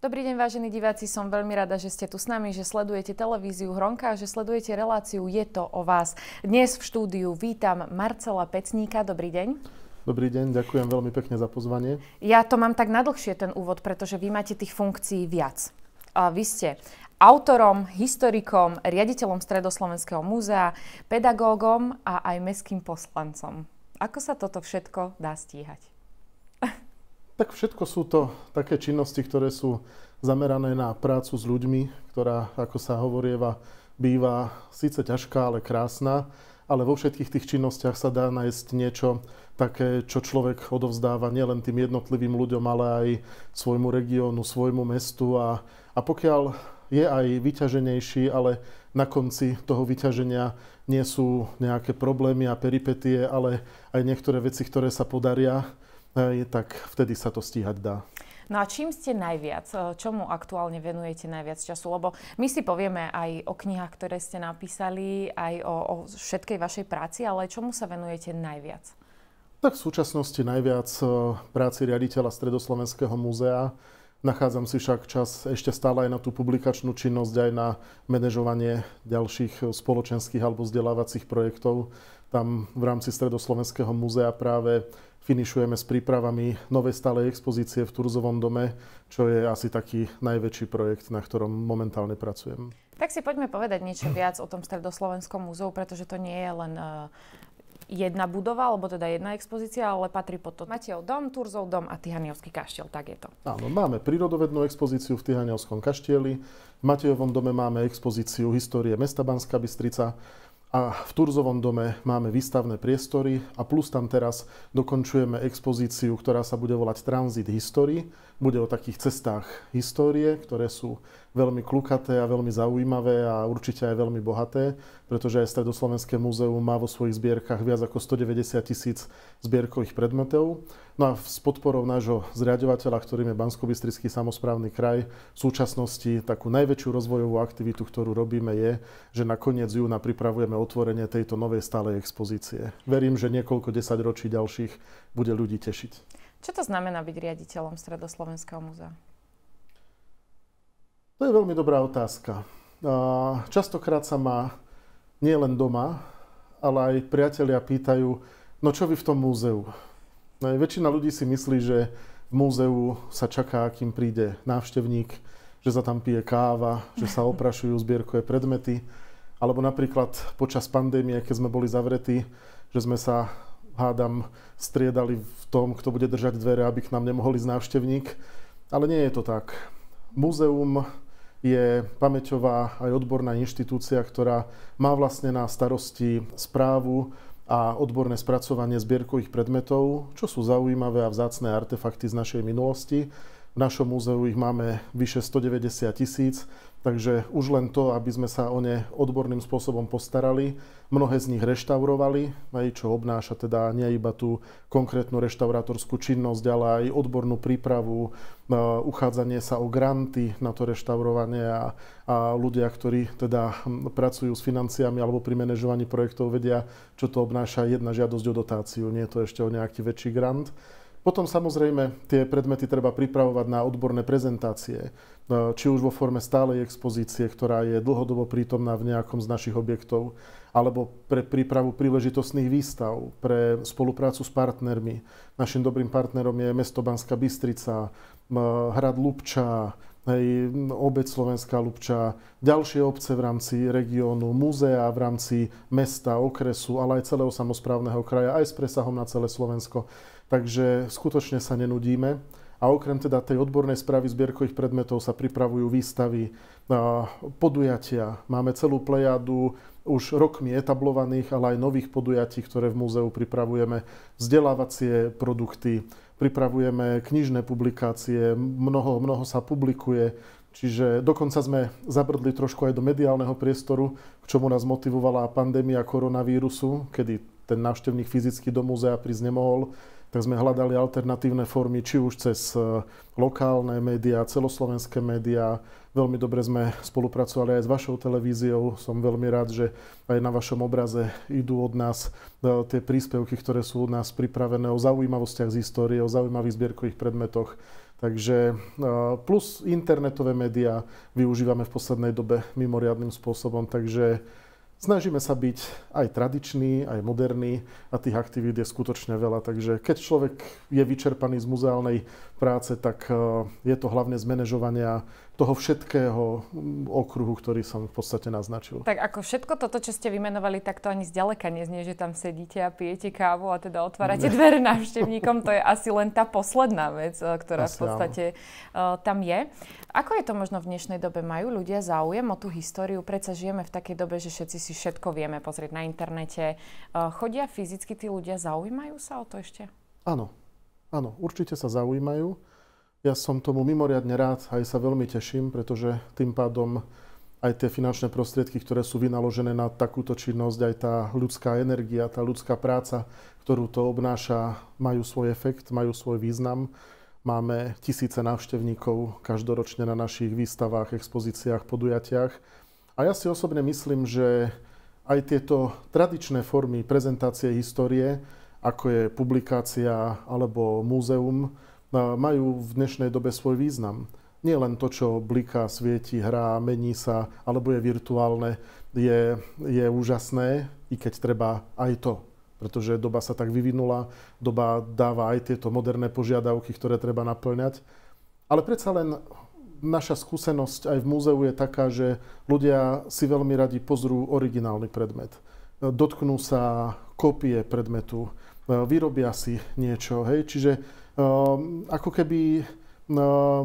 Dobrý deň, vážení diváci, som veľmi rada, že ste tu s nami, že sledujete televíziu Hronka, že sledujete reláciu Je to o vás. Dnes v štúdiu vítam Marcela Pecníka. Dobrý deň. Dobrý deň, ďakujem veľmi pekne za pozvanie. Ja to mám tak nadlhšie ten úvod, pretože vy máte tých funkcií viac. A vy ste autorom, historikom, riaditeľom Stredoslovenského múzea, pedagógom a aj meským poslancom. Ako sa toto všetko dá stíhať? Tak všetko sú to také činnosti, ktoré sú zamerané na prácu s ľuďmi, ktorá, ako sa hovorieva, býva síce ťažká, ale krásna, ale vo všetkých tých činnostiach sa dá nájsť niečo také, čo človek odovzdáva nielen tým jednotlivým ľuďom, ale aj svojmu regiónu, svojmu mestu a, a pokiaľ je aj vyťaženejší, ale na konci toho vyťaženia nie sú nejaké problémy a peripetie, ale aj niektoré veci, ktoré sa podaria, E, je tak vtedy sa to stíhať dá. No a čím ste najviac, e, čomu aktuálne venujete najviac času? Lebo my si povieme aj o knihách, ktoré ste napísali, aj o, o všetkej vašej práci, ale čomu sa venujete najviac? Tak v súčasnosti najviac e, práci riaditeľa Stredoslovenského múzea. Nachádzam si však čas ešte stále aj na tú publikačnú činnosť, aj na manažovanie ďalších spoločenských alebo vzdelávacích projektov. Tam v rámci Stredoslovenského múzea práve finišujeme s prípravami novej stálej expozície v Turzovom dome, čo je asi taký najväčší projekt, na ktorom momentálne pracujem. Tak si poďme povedať niečo viac o tom Stredoslovenskom múzeu, pretože to nie je len eh, jedna budova, alebo teda jedna expozícia, ale patrí pod to Matiel dom, Turzov dom a Tihaniovský kaštiel, tak je to. Áno, máme prírodovednú expozíciu v Tihaniovskom kaštieli, v Matejovom dome máme expozíciu histórie mesta Banská Bystrica, a v Turzovom dome máme výstavné priestory a plus tam teraz dokončujeme expozíciu, ktorá sa bude volať Transit History bude o takých cestách histórie, ktoré sú veľmi klukaté a veľmi zaujímavé a určite aj veľmi bohaté, pretože aj Stredoslovenské múzeum má vo svojich zbierkach viac ako 190 tisíc zbierkových predmetov. No a s podporou nášho zriadovateľa, ktorým je bansko samozprávny kraj, v súčasnosti takú najväčšiu rozvojovú aktivitu, ktorú robíme, je, že na koniec júna pripravujeme otvorenie tejto novej stálej expozície. Verím, že niekoľko desaťročí ďalších bude ľudí tešiť. Čo to znamená byť riaditeľom Stredoslovenského múzea? To je veľmi dobrá otázka. Častokrát sa ma nie len doma, ale aj priatelia pýtajú, no čo vy v tom múzeu? No väčšina ľudí si myslí, že v múzeu sa čaká, kým príde návštevník, že sa tam pije káva, že sa oprašujú zbierkové predmety. Alebo napríklad počas pandémie, keď sme boli zavretí, že sme sa hádam, striedali v tom, kto bude držať dvere, aby k nám nemohol ísť návštevník. Ale nie je to tak. Múzeum je pamäťová aj odborná inštitúcia, ktorá má vlastne na starosti správu a odborné spracovanie zbierkových predmetov, čo sú zaujímavé a vzácné artefakty z našej minulosti v našom múzeu ich máme vyše 190 tisíc, takže už len to, aby sme sa o ne odborným spôsobom postarali. Mnohé z nich reštaurovali, aj čo obnáša teda nie iba tú konkrétnu reštaurátorskú činnosť, ale aj odbornú prípravu, e, uchádzanie sa o granty na to reštaurovanie a, a ľudia, ktorí teda hm, pracujú s financiami alebo pri manažovaní projektov vedia, čo to obnáša jedna žiadosť o dotáciu, nie je to ešte o nejaký väčší grant. Potom samozrejme tie predmety treba pripravovať na odborné prezentácie, e, či už vo forme stálej expozície, ktorá je dlhodobo prítomná v nejakom z našich objektov, alebo pre prípravu príležitostných výstav, pre spoluprácu s partnermi. Našim dobrým partnerom je mesto Banská Bystrica, hrad Lubča, hej, obec Slovenská Lubča, ďalšie obce v rámci regiónu, múzea v rámci mesta, okresu, ale aj celého samozprávneho kraja, aj s presahom na celé Slovensko takže skutočne sa nenudíme. A okrem teda tej odbornej správy zbierkových predmetov sa pripravujú výstavy, podujatia. Máme celú plejadu už rokmi etablovaných, ale aj nových podujatí, ktoré v múzeu pripravujeme. Vzdelávacie produkty, pripravujeme knižné publikácie, mnoho, mnoho sa publikuje. Čiže dokonca sme zabrdli trošku aj do mediálneho priestoru, k čomu nás motivovala pandémia koronavírusu, kedy ten návštevník fyzicky do múzea prísť nemohol tak sme hľadali alternatívne formy, či už cez e, lokálne médiá, celoslovenské médiá. Veľmi dobre sme spolupracovali aj s vašou televíziou. Som veľmi rád, že aj na vašom obraze idú od nás e, tie príspevky, ktoré sú od nás pripravené o zaujímavostiach z histórie, o zaujímavých zbierkových predmetoch. Takže e, plus internetové médiá využívame v poslednej dobe mimoriadným spôsobom, takže Snažíme sa byť aj tradičný, aj moderný a tých aktivít je skutočne veľa, takže keď človek je vyčerpaný z muzeálnej práce, tak eh, je to hlavne z manažovania toho všetkého mm, okruhu, ktorý som v podstate naznačil. Tak ako všetko toto, čo ste vymenovali, tak to ani zďaleka neznie, že tam sedíte a pijete kávu a teda otvárate ne. Mm. dvere návštevníkom. To je asi len tá posledná vec, eh, ktorá asi v podstate áno. Eh, tam je. Ako je to možno v dnešnej dobe? Majú ľudia záujem o tú históriu? Prečo žijeme v takej dobe, že všetci si všetko vieme pozrieť na internete. Eh, chodia fyzicky tí ľudia, zaujímajú sa o to ešte? Áno, áno, určite sa zaujímajú. Ja som tomu mimoriadne rád, aj sa veľmi teším, pretože tým pádom aj tie finančné prostriedky, ktoré sú vynaložené na takúto činnosť, aj tá ľudská energia, tá ľudská práca, ktorú to obnáša, majú svoj efekt, majú svoj význam. Máme tisíce návštevníkov každoročne na našich výstavách, expozíciách, podujatiach. A ja si osobne myslím, že aj tieto tradičné formy prezentácie histórie, ako je publikácia alebo múzeum, majú v dnešnej dobe svoj význam. Nie len to, čo bliká, svieti, hrá, mení sa, alebo je virtuálne, je, je úžasné, i keď treba aj to pretože doba sa tak vyvinula, doba dáva aj tieto moderné požiadavky, ktoré treba naplňať. Ale predsa len naša skúsenosť aj v múzeu je taká, že ľudia si veľmi radi pozrú originálny predmet. Dotknú sa kopie predmetu, vyrobia si niečo, hej, čiže Ehm, ako keby ehm,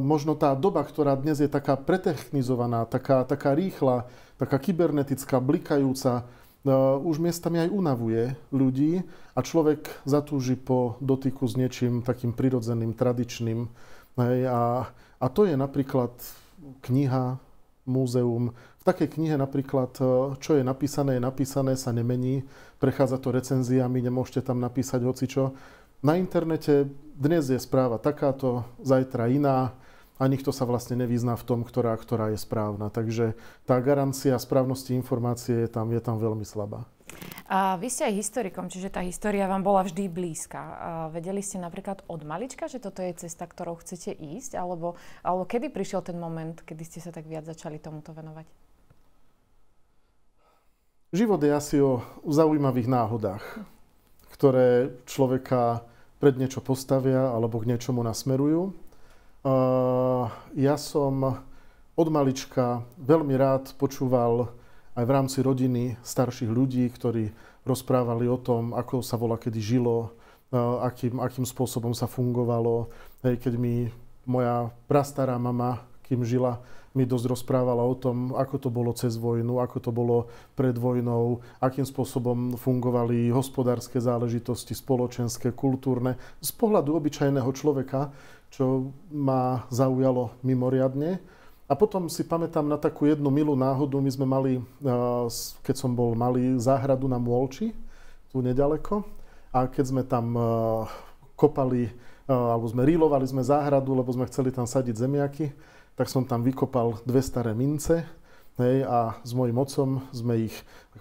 možno tá doba, ktorá dnes je taká pretechnizovaná, taká, taká rýchla, taká kybernetická, blikajúca, ehm, už miestami aj unavuje ľudí a človek zatúži po dotyku s niečím takým prirodzeným, tradičným. Hej, a, a to je napríklad kniha, múzeum. V takej knihe napríklad, čo je napísané, je napísané, sa nemení, prechádza to recenziami, nemôžete tam napísať hocičo. Na internete dnes je správa takáto, zajtra iná a nikto sa vlastne nevyzná v tom, ktorá, ktorá je správna. Takže tá garancia správnosti informácie je tam, je tam veľmi slabá. A vy ste aj historikom, čiže tá história vám bola vždy blízka. A vedeli ste napríklad od malička, že toto je cesta, ktorou chcete ísť? Alebo, alebo kedy prišiel ten moment, kedy ste sa tak viac začali tomuto venovať? Život je asi o zaujímavých náhodách ktoré človeka pred niečo postavia alebo k niečomu nasmerujú. Ja som od malička veľmi rád počúval aj v rámci rodiny starších ľudí, ktorí rozprávali o tom, ako sa volá, kedy žilo, akým, akým spôsobom sa fungovalo. Hej, keď mi moja prastará mama, kým žila, mi dosť rozprávala o tom, ako to bolo cez vojnu, ako to bolo pred vojnou, akým spôsobom fungovali hospodárske záležitosti, spoločenské, kultúrne. Z pohľadu obyčajného človeka, čo ma zaujalo mimoriadne. A potom si pamätám na takú jednu milú náhodu. My sme mali, eh, keď som bol malý, záhradu na Môlči, tu nedaleko. A keď sme tam eh, kopali, eh, alebo sme rílovali sme záhradu, lebo sme chceli tam sadiť zemiaky, tak som tam vykopal dve staré mince hej, a s mojim otcom sme ich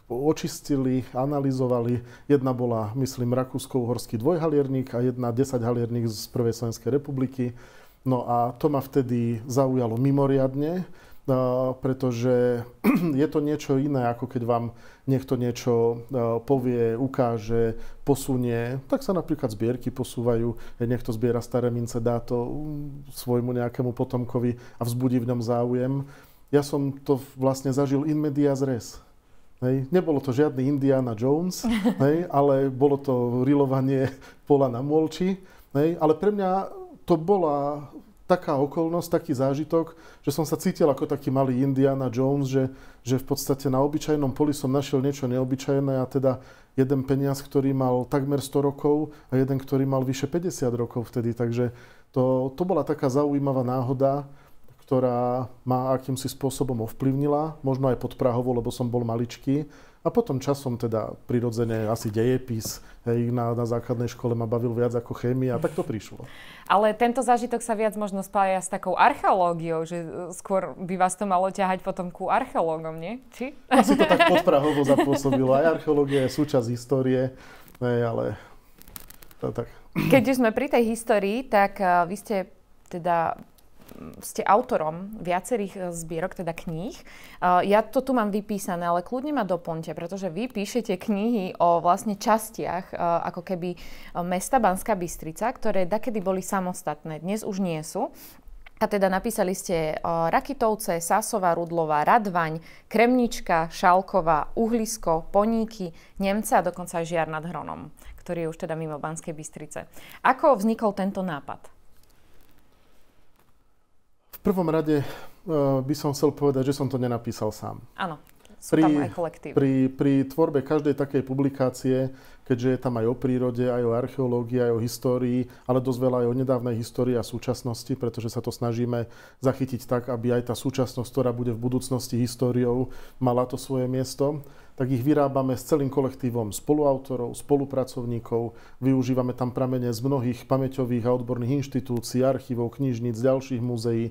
očistili, analyzovali. Jedna bola, myslím, rakúsko-uhorský dvojhalierník a jedna desaťhalierník z Prvej Slovenskej republiky. No a to ma vtedy zaujalo mimoriadne pretože je to niečo iné, ako keď vám niekto niečo povie, ukáže, posunie. Tak sa napríklad zbierky posúvajú, keď niekto zbiera staré mince, dá to mm, svojmu nejakému potomkovi a vzbudí v ňom záujem. Ja som to vlastne zažil in media res. Hej. Nebolo to žiadny Indiana Jones, hej, ale bolo to rilovanie pola na Molči. Hej. Ale pre mňa to bola taká okolnosť, taký zážitok, že som sa cítil ako taký malý Indiana Jones, že, že v podstate na obyčajnom poli som našiel niečo neobyčajné a teda jeden peniaz, ktorý mal takmer 100 rokov a jeden, ktorý mal vyše 50 rokov vtedy. Takže to, to bola taká zaujímavá náhoda, ktorá ma akýmsi spôsobom ovplyvnila, možno aj pod Prahovo, lebo som bol maličký. A potom časom teda prirodzene asi dejepis, hej, na, na základnej škole ma bavil viac ako chémia, a tak to prišlo. Ale tento zážitok sa viac možno spája s takou archeológiou, že e, skôr by vás to malo ťahať potom ku archeológom, nie? Či? Asi to tak podprahovo zapôsobilo. Aj archeológia je súčasť histórie, hej, ale to tak. Keď už sme pri tej histórii, tak e, vy ste teda ste autorom viacerých eh, zbierok, teda kníh. Eh, ja to tu mám vypísané, ale kľudne ma doplňte, pretože vy píšete knihy o vlastne častiach eh, ako keby mesta Banská Bystrica, ktoré dakedy boli samostatné, dnes už nie sú. A teda napísali ste Rakitovce, Sásová, Rudlová, Radvaň, Kremnička, Šalková, Uhlisko, Poníky, Nemca a dokonca aj Žiar nad Hronom, ktorý je už teda mimo Banskej Bystrice. Ako vznikol tento nápad? prvom rade eh, by som chcel povedať, že som to nenapísal sám. Áno, sú pri, tam aj kolektív. Pri, pri tvorbe každej takej publikácie, keďže je tam aj o prírode, aj o archeológii, aj o histórii, ale dosť veľa aj o nedávnej histórii a súčasnosti, pretože sa to snažíme zachytiť tak, aby aj tá súčasnosť, ktorá bude v budúcnosti históriou, mala to svoje miesto tak ich vyrábame s celým kolektívom spoluautorov, spolupracovníkov, využívame tam pramene z mnohých pamäťových a odborných inštitúcií, archívov, knižníc, ďalších múzeí.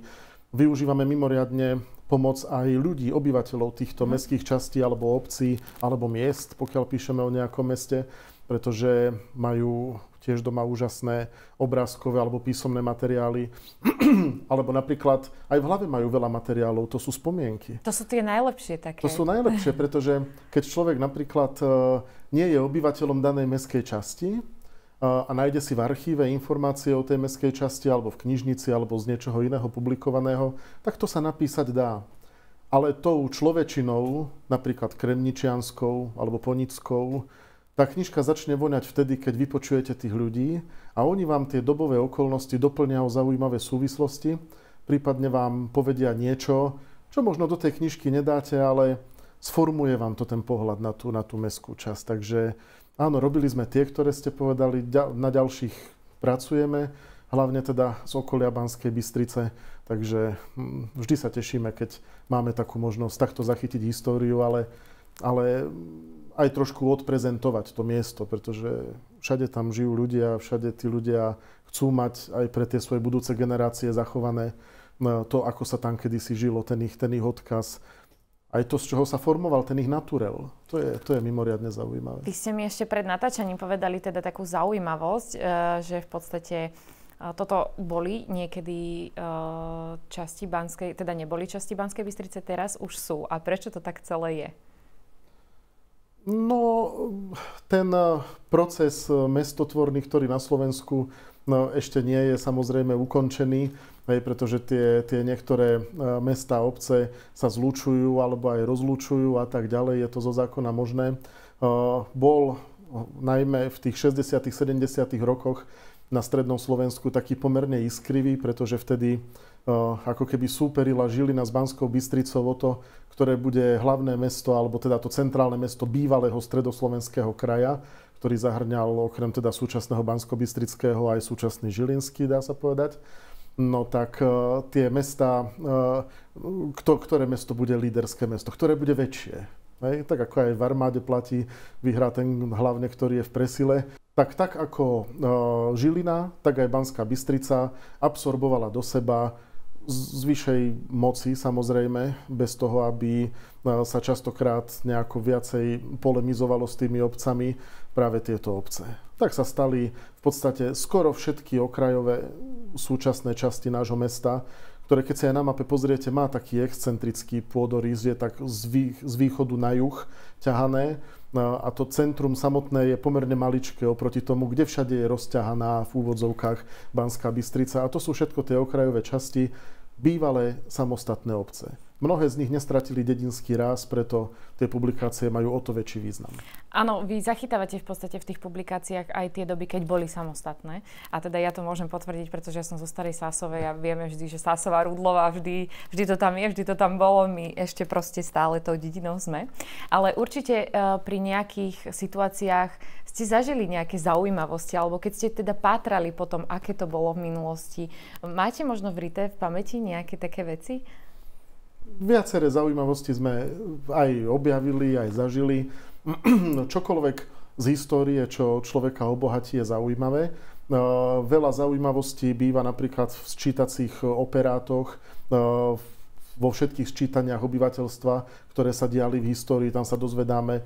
Využívame mimoriadne pomoc aj ľudí, obyvateľov týchto mestských častí alebo obcí alebo miest, pokiaľ píšeme o nejakom meste, pretože majú tiež doma úžasné obrázkové alebo písomné materiály. alebo napríklad aj v hlave majú veľa materiálov, to sú spomienky. To sú tie najlepšie také. To sú najlepšie, pretože keď človek napríklad e, nie je obyvateľom danej mestskej časti, e, a nájde si v archíve informácie o tej mestskej časti alebo v knižnici alebo z niečoho iného publikovaného, tak to sa napísať dá. Ale tou človečinou, napríklad kremničianskou alebo ponickou, tá knižka začne voňať vtedy, keď vypočujete tých ľudí a oni vám tie dobové okolnosti doplnia o zaujímavé súvislosti, prípadne vám povedia niečo, čo možno do tej knižky nedáte, ale sformuje vám to ten pohľad na tú, na tú meskú časť. Takže áno, robili sme tie, ktoré ste povedali, na ďalších pracujeme, hlavne teda z okolia Banskej Bystrice, takže hm, vždy sa tešíme, keď máme takú možnosť takto zachytiť históriu, ale, ale aj trošku odprezentovať to miesto, pretože všade tam žijú ľudia, všade tí ľudia chcú mať aj pre tie svoje budúce generácie zachované no, to, ako sa tam kedysi žilo, ten ich, ten ich odkaz, aj to, z čoho sa formoval ten ich naturel. To je, to je mimoriadne zaujímavé. Vy ste mi ešte pred natáčaním povedali teda takú zaujímavosť, e, že v podstate e, toto boli niekedy e, časti Banskej, teda neboli časti Banskej Bystrice, teraz už sú. A prečo to tak celé je? No, ten eh, proces eh, mestotvorný, ktorý na Slovensku no, ešte nie je samozrejme ukončený, aj pretože tie, tie niektoré eh, mesta a obce sa zlučujú alebo aj rozlučujú a tak ďalej, je to zo zákona možné. Bol najmä v tých 60 70 rokoch na strednom Slovensku taký pomerne iskrivý, pretože vtedy ako keby súperila Žilina s Banskou Bystricou o to, ktoré bude hlavné mesto, alebo teda to centrálne mesto bývalého stredoslovenského kraja, ktorý zahrňal okrem teda súčasného Bansko-Bystrického aj súčasný Žilinský, dá sa povedať. No tak e, tie mesta, e, kto, ktoré mesto bude líderské mesto, ktoré bude väčšie. Hej, tak ako aj v armáde platí, vyhrá ten hlavne, ktorý je v presile. Tak tak ako e, Žilina, tak aj Banská Bystrica absorbovala do seba z vyššej moci samozrejme, bez toho, aby e, sa častokrát nejako viacej polemizovalo s tými obcami práve tieto obce. Tak sa stali v podstate skoro všetky okrajové súčasné časti nášho mesta, ktoré keď sa aj na mape pozriete, má taký excentrický pôdorys, je tak z, vý, z východu na juh ťahané No, a to centrum samotné je pomerne maličké oproti tomu, kde všade je rozťahaná v úvodzovkách Banská Bystrica. A to sú všetko tie okrajové časti bývalé samostatné obce. Mnohé z nich nestratili dedinský ráz, preto tie publikácie majú o to väčší význam. Áno, vy zachytávate v podstate v tých publikáciách aj tie doby, keď boli samostatné. A teda ja to môžem potvrdiť, pretože ja som zo starej Sásovej a vieme vždy, že Sásová Rudlová vždy, vždy to tam je, vždy to tam bolo. My ešte proste stále tou dedinou sme. Ale určite uh, pri nejakých situáciách ste zažili nejaké zaujímavosti, alebo keď ste teda pátrali po tom, aké to bolo v minulosti. Máte možno v Rite v pamäti nejaké také veci? viaceré zaujímavosti sme aj objavili, aj zažili. No, čokoľvek z histórie, čo človeka obohatí, je zaujímavé. E, veľa zaujímavostí býva napríklad v sčítacích operátoch, e, v vo všetkých sčítaniach obyvateľstva, ktoré sa diali v histórii. Tam sa dozvedáme, eh,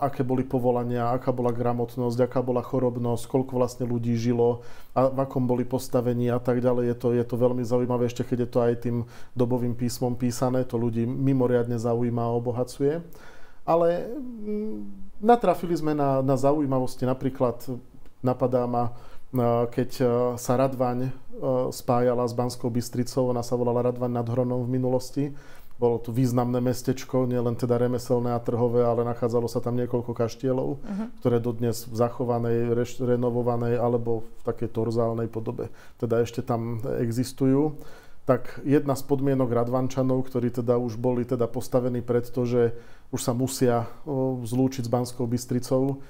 aké boli povolania, aká bola gramotnosť, aká bola chorobnosť, koľko vlastne ľudí žilo, a v akom boli postavení a tak ďalej. Je to, je to veľmi zaujímavé, ešte keď je to aj tým dobovým písmom písané, to ľudí mimoriadne zaujíma a obohacuje. Ale mm, natrafili sme na, na zaujímavosti napríklad Napadá ma, keď sa Radvaň spájala s Banskou Bystricou, ona sa volala Radvaň nad Hronom v minulosti. Bolo tu významné mestečko, nielen teda remeselné a trhové, ale nachádzalo sa tam niekoľko kaštielov, uh-huh. ktoré dodnes v zachovanej, reš- renovovanej alebo v takej torzálnej podobe teda ešte tam existujú. Tak jedna z podmienok Radvančanov, ktorí teda už boli teda postavení pred to, že už sa musia zlúčiť s Banskou Bystricou,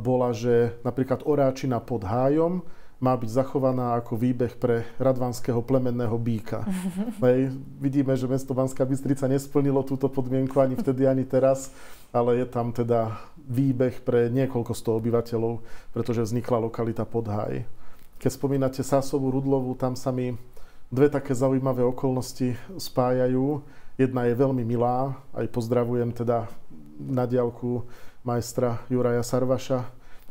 bola, že napríklad oráčina pod hájom má byť zachovaná ako výbeh pre radvanského plemenného býka. Hej, vidíme, že mesto Banská Bystrica nesplnilo túto podmienku ani vtedy, ani teraz, ale je tam teda výbeh pre niekoľko sto obyvateľov, pretože vznikla lokalita háj. Keď spomínate Sásovú Rudlovú, tam sa mi dve také zaujímavé okolnosti spájajú. Jedna je veľmi milá, aj pozdravujem teda na diálku majstra Juraja Sarvaša,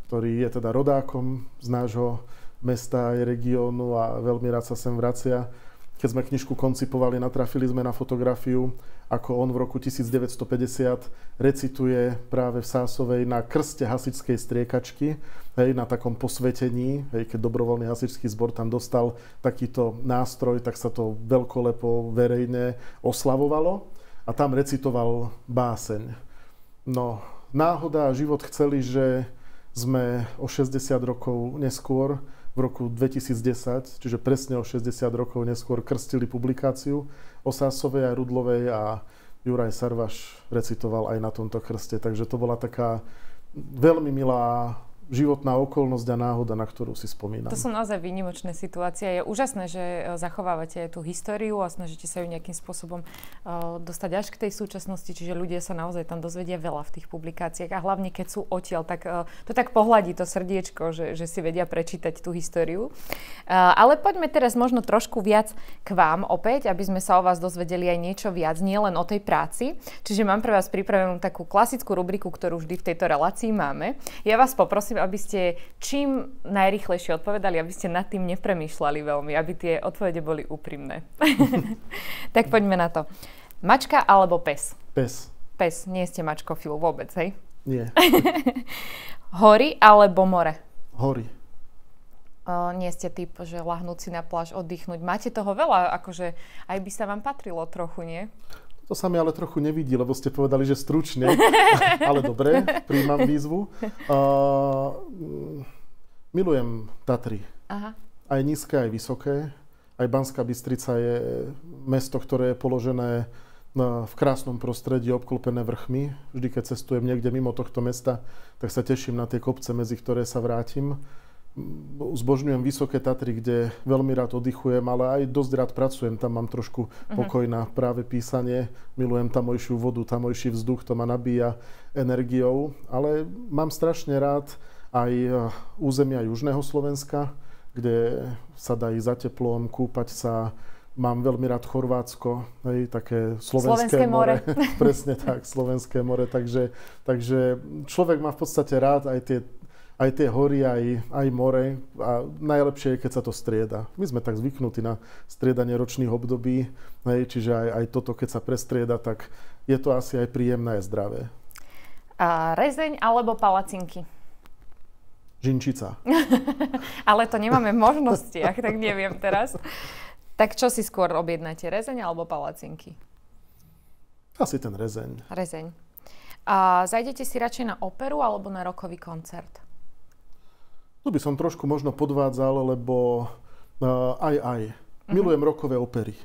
ktorý je teda rodákom z nášho mesta aj regiónu a veľmi rád sa sem vracia. Keď sme knižku koncipovali, natrafili sme na fotografiu, ako on v roku 1950 recituje práve v Sásovej na krste hasičskej striekačky, hej, na takom posvetení, hej, keď dobrovoľný hasičský zbor tam dostal takýto nástroj, tak sa to veľkolepo verejne oslavovalo a tam recitoval báseň. No, náhoda a život chceli, že sme o 60 rokov neskôr, v roku 2010, čiže presne o 60 rokov neskôr krstili publikáciu Osásovej a Rudlovej a Juraj Sarvaš recitoval aj na tomto krste. Takže to bola taká veľmi milá životná okolnosť a náhoda, na ktorú si spomínam. To sú naozaj výnimočné situácie. Je úžasné, že eh, zachovávate aj tú históriu a snažíte sa ju nejakým spôsobom eh, dostať až k tej súčasnosti, čiže ľudia sa naozaj tam dozvedia veľa v tých publikáciách a hlavne keď sú odtiaľ, tak eh, to tak pohľadí to srdiečko, že, že si vedia prečítať tú históriu. Ale poďme teraz možno trošku viac k vám opäť, aby sme sa o vás dozvedeli aj niečo viac, nielen o tej práci. Čiže mám pre vás pripravenú takú klasickú rubriku, ktorú vždy v tejto relácii máme. Ja vás poprosím, aby ste čím najrychlejšie odpovedali, aby ste nad tým nepremýšľali veľmi, aby tie odpovede boli úprimné. tak poďme na to. Mačka alebo pes? Pes. Pes, nie ste mačkofil vôbec, hej? Nie. Hory alebo more? Hory. O, nie ste typ, že lahnúť si na pláž, oddychnúť. Máte toho veľa, akože aj by sa vám patrilo trochu, nie? To sa mi ale trochu nevidí, lebo ste povedali, že stručne, ale dobre, príjmam výzvu. Uh, milujem Tatry. Aha. Aj nízke, aj vysoké. Aj Banská Bystrica je mesto, ktoré je položené v krásnom prostredí, obklopené vrchmi. Vždy, keď cestujem niekde mimo tohto mesta, tak sa teším na tie kopce, medzi ktoré sa vrátim zbožňujem Vysoké Tatry, kde veľmi rád oddychujem, ale aj dosť rád pracujem. Tam mám trošku mhm. pokoj na práve písanie. Milujem tamojšiu vodu, tamojší vzduch, to ma nabíja energiou. Ale mám strašne rád aj eh, územia Južného Slovenska, kde sa dá ísť za teplom, kúpať sa. Mám veľmi rád Chorvátsko, hej, také slovenské, slovenské more. more. Presne tak, slovenské more. Takže, takže človek má v podstate rád aj tie aj tie hory, aj, aj more. A najlepšie je, keď sa to strieda. My sme tak zvyknutí na striedanie ročných období, hej, čiže aj, aj toto, keď sa prestrieda, tak je to asi aj príjemné, aj zdravé. A rezeň alebo palacinky? Žinčica. Ale to nemáme v možnostiach, tak neviem teraz. Tak čo si skôr objednáte, rezeň alebo palacinky? Asi ten rezeň. Rezeň. A zajdete si radšej na operu alebo na rokový koncert? Tu by som trošku možno podvádzal, lebo uh, aj, aj. Mhm. Milujem mm-hmm. rokové opery.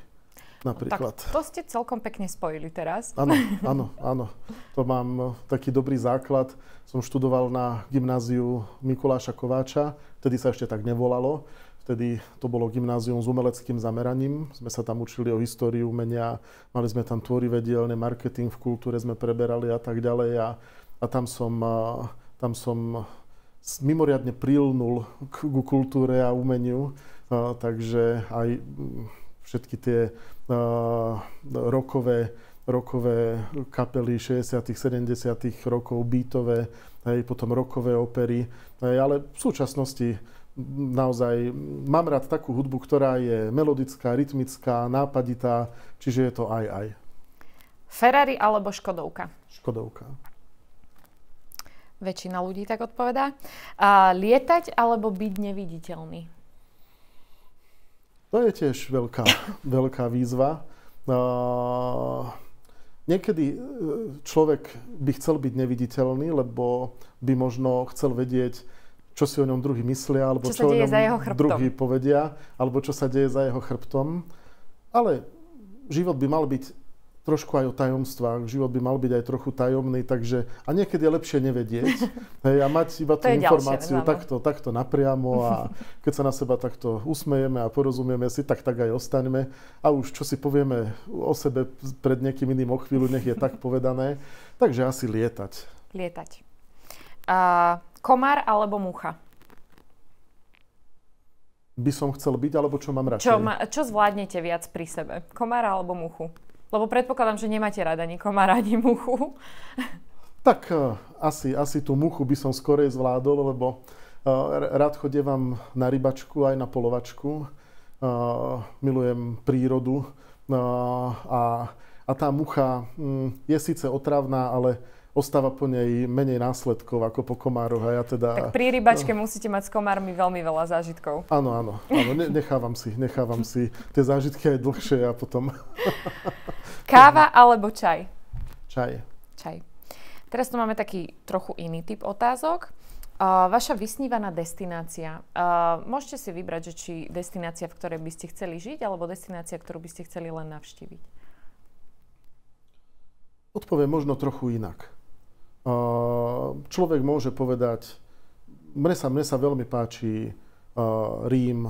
Napríklad. Tak to ste celkom pekne spojili teraz. Áno, áno, áno. To mám e, taký dobrý základ. Som študoval na gymnáziu Mikuláša Kováča, vtedy sa ešte tak nevolalo. Vtedy to bolo gymnázium s umeleckým zameraním. Sme sa tam učili o históriu umenia, mali sme tam tvorivé dielne, marketing v kultúre sme preberali a tak ďalej. A, a tam som, e, tam som mimoriadne prilnul k kultúre a umeniu, takže aj mm, všetky tie rokové, rokové kapely 60 70 rokov, bytové aj potom rokové opery, Aj, ale v súčasnosti mm, naozaj mm, mám rád takú hudbu, ktorá je melodická, rytmická, nápaditá, čiže je to aj aj. Ferrari alebo Škodovka? Škodovka. Väčšina ľudí tak odpovedá. A lietať alebo byť neviditeľný? To je tiež veľká, veľká výzva. A, niekedy e, človek by chcel byť neviditeľný, lebo by možno chcel vedieť, čo si o ňom druhý myslia, alebo čo, čo o ňom za jeho chrbtom. druhý povedia, alebo čo sa deje za jeho chrbtom. Ale život by mal byť trošku aj o tajomstvách. Život by mal byť aj trochu tajomný, takže a niekedy je lepšie nevedieť hej, a mať iba tú informáciu ďalšie, takto, takto napriamo a keď sa na seba takto usmejeme a porozumieme si, tak tak aj ostaňme. A už čo si povieme o sebe pred niekým iným o chvíľu, nech je tak povedané. Takže asi lietať. Lietať. Uh, komár alebo mucha? By som chcel byť, alebo čo mám radšej? Čo, ma, čo zvládnete viac pri sebe? Komára alebo muchu? Lebo predpokladám, že nemáte rada ani komára, ani muchu. Tak eh, asi, asi tú muchu by som skorej zvládol, lebo eh, rád vám na rybačku aj na polovačku. Eh, milujem prírodu a, a tá mucha mm, je síce otravná, ale ostáva po nej menej následkov ako po komároch a ja teda... Tak pri rybačke no. musíte mať s komármi veľmi veľa zážitkov. Áno, áno, áno ne, nechávam si, nechávam si tie zážitky aj dlhšie a potom... Káva alebo čaj? Čaj. Čaj. Teraz tu máme taký trochu iný typ otázok. Uh, vaša vysnívaná destinácia. Uh, môžete si vybrať, že či destinácia, v ktorej by ste chceli žiť, alebo destinácia, ktorú by ste chceli len navštíviť. Odpoviem možno trochu inak človek môže povedať, mne sa, mne sa veľmi páči Rím,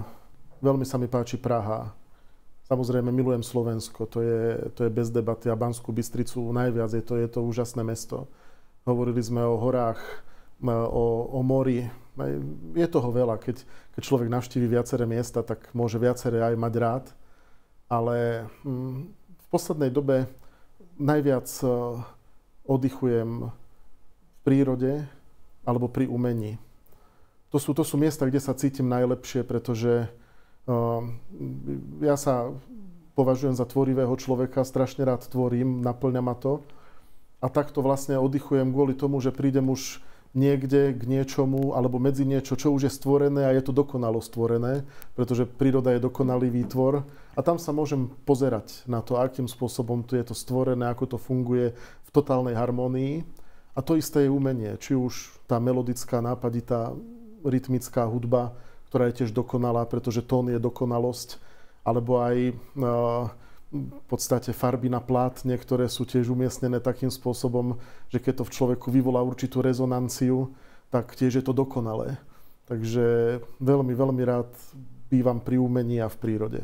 veľmi sa mi páči Praha, Samozrejme, milujem Slovensko, to je, to je bez debaty a Banskú Bystricu najviac, je to, je to úžasné mesto. Hovorili sme o horách, e, o, o mori, e, je toho veľa. Keď, keď človek navštívi viaceré miesta, tak môže viaceré aj mať rád. Ale mm, v poslednej dobe najviac e, oddychujem prírode alebo pri umení. To sú, to sú miesta, kde sa cítim najlepšie, pretože uh, ja sa považujem za tvorivého človeka, strašne rád tvorím, naplňa ma to. A takto vlastne oddychujem kvôli tomu, že prídem už niekde k niečomu alebo medzi niečo, čo už je stvorené a je to dokonalo stvorené, pretože príroda je dokonalý výtvor a tam sa môžem pozerať na to, akým spôsobom tu je to stvorené, ako to funguje v totálnej harmonii a to isté je umenie, či už tá melodická, nápaditá, rytmická hudba, ktorá je tiež dokonalá, pretože tón je dokonalosť, alebo aj e, v podstate farby na plátne, ktoré sú tiež umiestnené takým spôsobom, že keď to v človeku vyvolá určitú rezonanciu, tak tiež je to dokonalé. Takže veľmi, veľmi rád bývam pri umení a v prírode.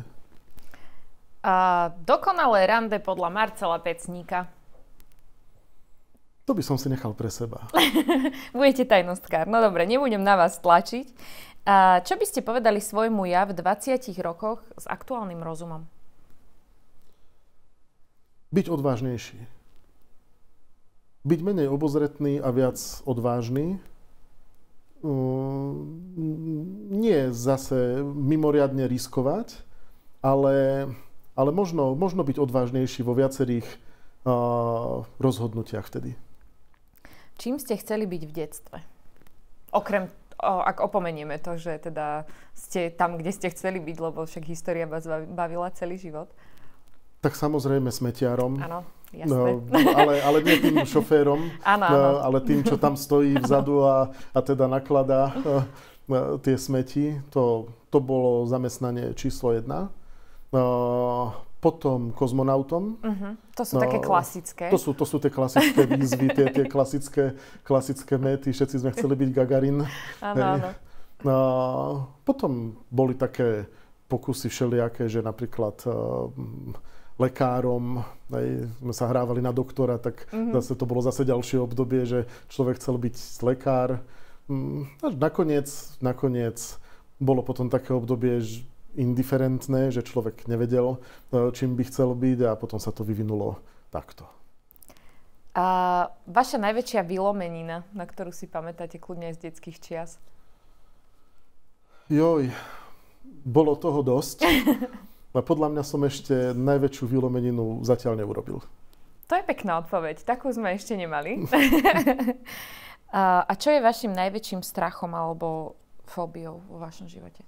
A dokonalé rande podľa Marcela Pecníka. To by som si nechal pre seba. Budete tajnostkár. No dobre, nebudem na vás tlačiť. A čo by ste povedali svojmu ja v 20 rokoch s aktuálnym rozumom? Byť odvážnejší. Byť menej obozretný a viac odvážny. Nie zase mimoriadne riskovať, ale, ale možno, možno byť odvážnejší vo viacerých uh, rozhodnutiach vtedy. Čím ste chceli byť v detstve? Okrem, o, ak opomenieme to, že teda ste tam, kde ste chceli byť, lebo však história vás bavila celý život. Tak samozrejme smetiarom. Áno, jasné. No, ale, ale nie tým šoférom, ano, ano. ale tým, čo tam stojí vzadu a, a teda nakladá e, e, tie smeti. To, to bolo zamestnanie číslo jedna. No, potom kozmonautom. Uh-huh. To sú no, také klasické. To sú, to sú tie klasické výzvy, tie, tie klasické, klasické méty. Všetci sme chceli byť Gagarin. Áno, No, potom boli také pokusy všelijaké, že napríklad uh, lekárom, hej, sme sa hrávali na doktora, tak uh-huh. zase to bolo zase ďalšie obdobie, že človek chcel byť lekár. Mm, až nakoniec, nakoniec bolo potom také obdobie, že indiferentné, že človek nevedel, e, čím by chcel byť a potom sa to vyvinulo takto. A vaša najväčšia vylomenina, na ktorú si pamätáte kľudne z detských čias? Joj, bolo toho dosť. A podľa mňa som ešte najväčšiu vylomeninu zatiaľ neurobil. To je pekná odpoveď. Takú sme ešte nemali. a čo je vašim najväčším strachom alebo fóbiou vo vašom živote?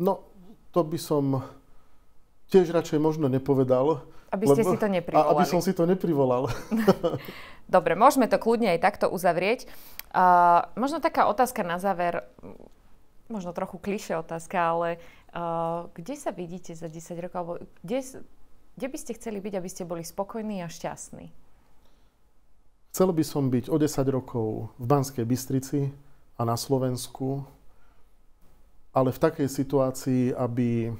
No, to by som tiež radšej možno nepovedal. Aby ste lebo, si to neprivolali. aby som si to neprivolal. Dobre, môžeme to kľudne aj takto uzavrieť. Uh, možno taká otázka na záver, možno trochu klišé otázka, ale uh, kde sa vidíte za 10 rokov? Alebo kde, kde by ste chceli byť, aby ste boli spokojní a šťastní? Chcel by som byť o 10 rokov v Banskej Bystrici a na Slovensku ale v takej situácii, aby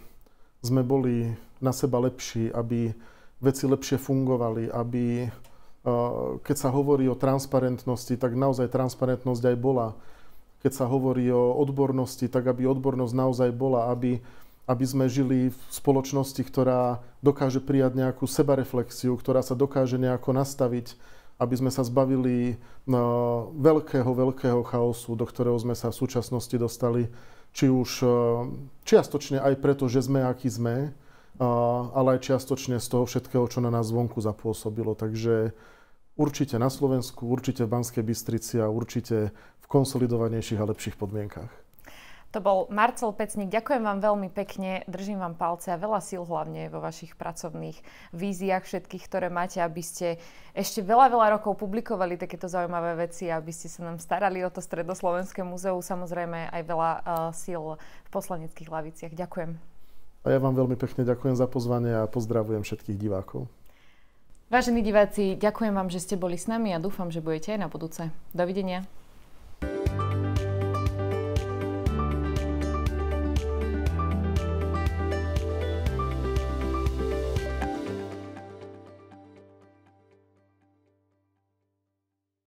sme boli na seba lepší, aby veci lepšie fungovali, aby eh, keď sa hovorí o transparentnosti, tak naozaj transparentnosť aj bola. Keď sa hovorí o odbornosti, tak aby odbornosť naozaj bola, aby, aby sme žili v spoločnosti, ktorá dokáže prijať nejakú sebareflexiu, ktorá sa dokáže nejako nastaviť, aby sme sa zbavili eh, veľkého, veľkého chaosu, do ktorého sme sa v súčasnosti dostali či už e, čiastočne aj preto, že sme akí sme, e, ale aj čiastočne z toho všetkého, čo na nás zvonku zapôsobilo. Takže určite na Slovensku, určite v Banskej Bystrici a určite v konsolidovanejších a lepších podmienkach. To bol Marcel Pecník. Ďakujem vám veľmi pekne, držím vám palce a veľa síl hlavne vo vašich pracovných víziách všetkých, ktoré máte, aby ste ešte veľa, veľa rokov publikovali takéto zaujímavé veci, aby ste sa nám starali o to Stredoslovenské múzeum, samozrejme aj veľa uh, síl v poslaneckých laviciach. Ďakujem. A ja vám veľmi pekne ďakujem za pozvanie a pozdravujem všetkých divákov. Vážení diváci, ďakujem vám, že ste boli s nami a dúfam, že budete aj na budúce. Dovidenia. thank you